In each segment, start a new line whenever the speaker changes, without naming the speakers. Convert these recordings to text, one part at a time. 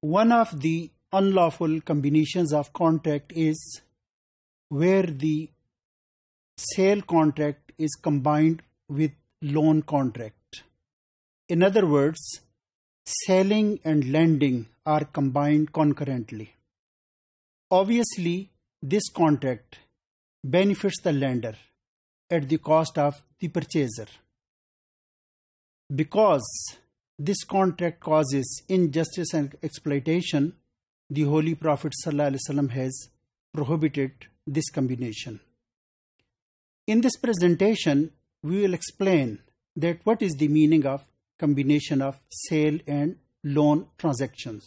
One of the unlawful combinations of contract is where the sale contract is combined with loan contract. In other words, selling and lending are combined concurrently. Obviously, this contract benefits the lender at the cost of the purchaser because this contract causes injustice and exploitation. The Holy Prophet ﷺ has prohibited this combination. In this presentation, we will explain that what is the meaning of combination of sale and
loan transactions.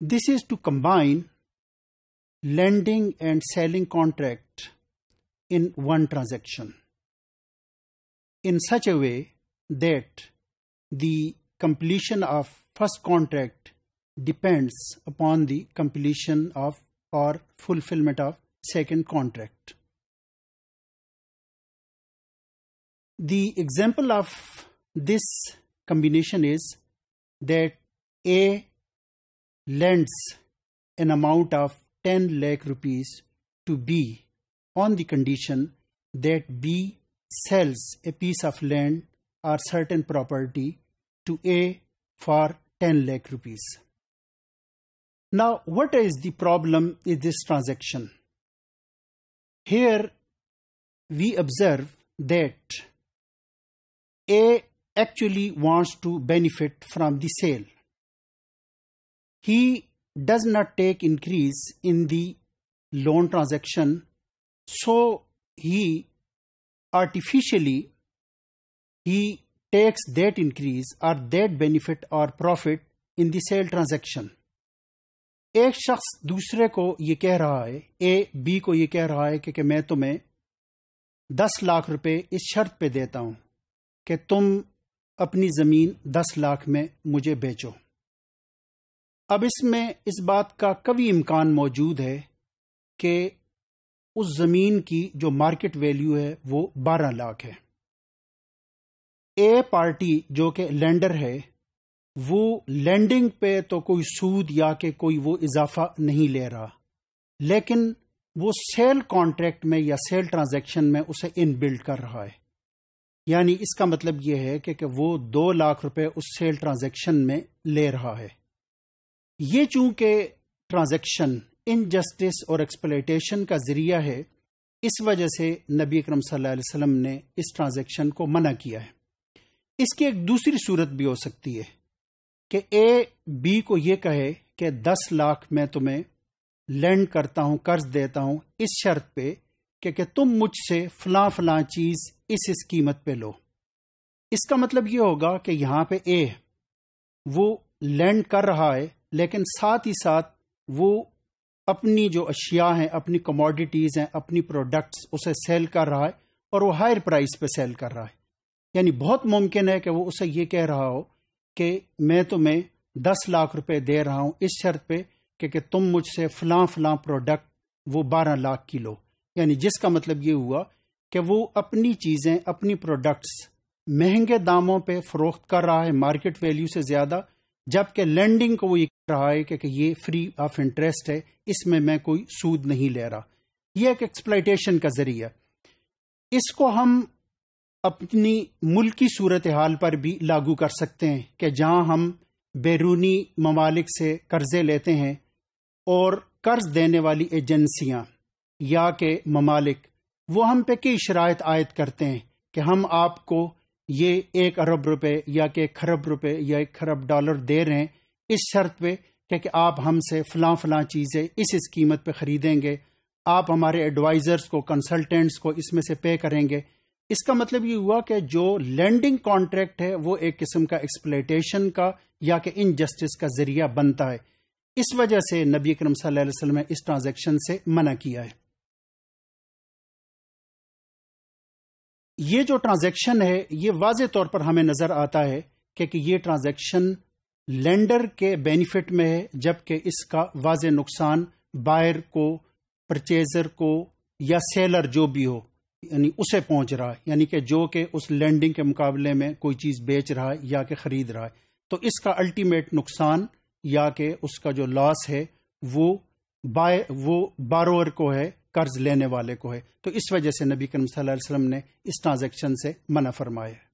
This is to combine lending and selling contract in one transaction in such a way that the completion of first contract depends upon the completion of or fulfillment of second contract. The example of this combination is that A lends an amount of 10 lakh rupees to B on the condition that B sells a piece of land or certain property to A for 10 lakh rupees. Now, what is the problem in this transaction?
Here we observe that
A actually wants to benefit from the sale. He does not take increase in the loan transaction, so he artificially he takes that increase or that benefit or profit in the sale transaction ایک شخص دوسرے کو یہ کہہ رہا ہے اے be کو یہ کہہ رہا ہے کہ, کہ میں تمہیں دس لاکھ روپے اس شرط پہ دیتا ہوں کہ تم اپنی زمین دس لاکھ میں مجھے بیچو اب اس میں اس بات کا کبھی امکان موجود ہے کہ اس زمین کی جو مارکیٹ ویلیو ہے وہ بارہ لاکھ ہے اے پارٹی جو کہ لینڈر ہے وہ لینڈنگ پہ تو کوئی سود یا کہ کوئی وہ اضافہ نہیں لے رہا لیکن وہ سیل کانٹریکٹ میں یا سیل ٹرانزیکشن میں اسے ان بلڈ کر رہا ہے یعنی اس کا مطلب یہ ہے کہ, کہ وہ دو لاکھ روپے اس سیل ٹرانزیکشن میں لے رہا ہے یہ چونکہ ٹرانزیکشن انجسٹس اور ایکسپلیٹیشن کا ذریعہ ہے اس وجہ سے نبی اکرم صلی اللہ علیہ وسلم نے اس ٹرانزیکشن کو منع کیا ہے اس کی ایک دوسری صورت بھی ہو سکتی ہے کہ اے بی کو یہ کہے کہ دس لاکھ میں تمہیں لینڈ کرتا ہوں قرض دیتا ہوں اس شرط پہ کہ کہ تم مجھ سے فلاں فلاں چیز اس اس قیمت پہ لو اس کا مطلب یہ ہوگا کہ یہاں پہ اے وہ لینڈ کر رہا ہے لیکن ساتھ ہی ساتھ وہ اپنی جو اشیاء ہیں اپنی کموڈیٹیز ہیں اپنی پروڈکٹس اسے سیل کر رہا ہے اور وہ ہائر پرائز پہ سیل کر رہا ہے یعنی بہت ممکن ہے کہ وہ اسے یہ کہہ رہا ہو کہ میں تمہیں دس لاکھ روپے دے رہا ہوں اس شرط پہ کہ کہ تم مجھ سے فلاں فلاں پروڈکٹ وہ بارہ لاکھ کی لو یعنی جس کا مطلب یہ ہوا کہ وہ اپنی چیزیں اپنی پروڈکٹس مہنگے داموں پہ فروخت کر رہا ہے مارکیٹ ویلیو سے زیادہ جبکہ لینڈنگ کو وہ یہ کہہ رہا ہے کہ, یہ فری آف انٹرسٹ ہے اس میں میں کوئی سود نہیں لے رہا یہ ایک ایکسپلائٹیشن کا ذریعہ اس کو ہم اپنی ملکی صورتحال پر بھی لاگو کر سکتے ہیں کہ جہاں ہم بیرونی ممالک سے قرضے لیتے ہیں اور قرض دینے والی ایجنسیاں یا کہ ممالک وہ ہم پہ کئی شرائط عائد کرتے ہیں کہ ہم آپ کو یہ ایک ارب روپے یا کہ ایک خرب روپے یا ایک خرب ڈالر دے رہے ہیں اس شرط پہ کہ آپ ہم سے فلاں فلاں چیزیں اس اس قیمت پہ خریدیں گے آپ ہمارے ایڈوائزرس کو کنسلٹینٹس کو اس میں سے پے کریں گے اس کا مطلب یہ ہوا کہ جو لینڈنگ کانٹریکٹ ہے وہ ایک قسم کا ایکسپلیٹیشن کا یا کہ انجسٹس کا ذریعہ بنتا ہے اس وجہ سے نبی کرم صلی اللہ علیہ وسلم نے اس ٹرانزیکشن سے منع کیا ہے یہ جو ٹرانزیکشن ہے یہ واضح طور پر ہمیں نظر آتا ہے کہ یہ ٹرانزیکشن لینڈر کے بینیفٹ میں ہے جبکہ اس کا واضح نقصان بائر کو پرچیزر کو یا سیلر جو بھی ہو یعنی اسے پہنچ رہا ہے یعنی کہ جو کہ اس لینڈنگ کے مقابلے میں کوئی چیز بیچ رہا ہے یا کہ خرید رہا ہے تو اس کا الٹیمیٹ نقصان یا کہ اس کا جو لاس ہے وہ وہ بارور کو ہے قرض لینے والے کو ہے تو اس وجہ سے نبی کرم صلی اللہ علیہ وسلم نے اس ٹرانزیکشن سے منع فرمایا ہے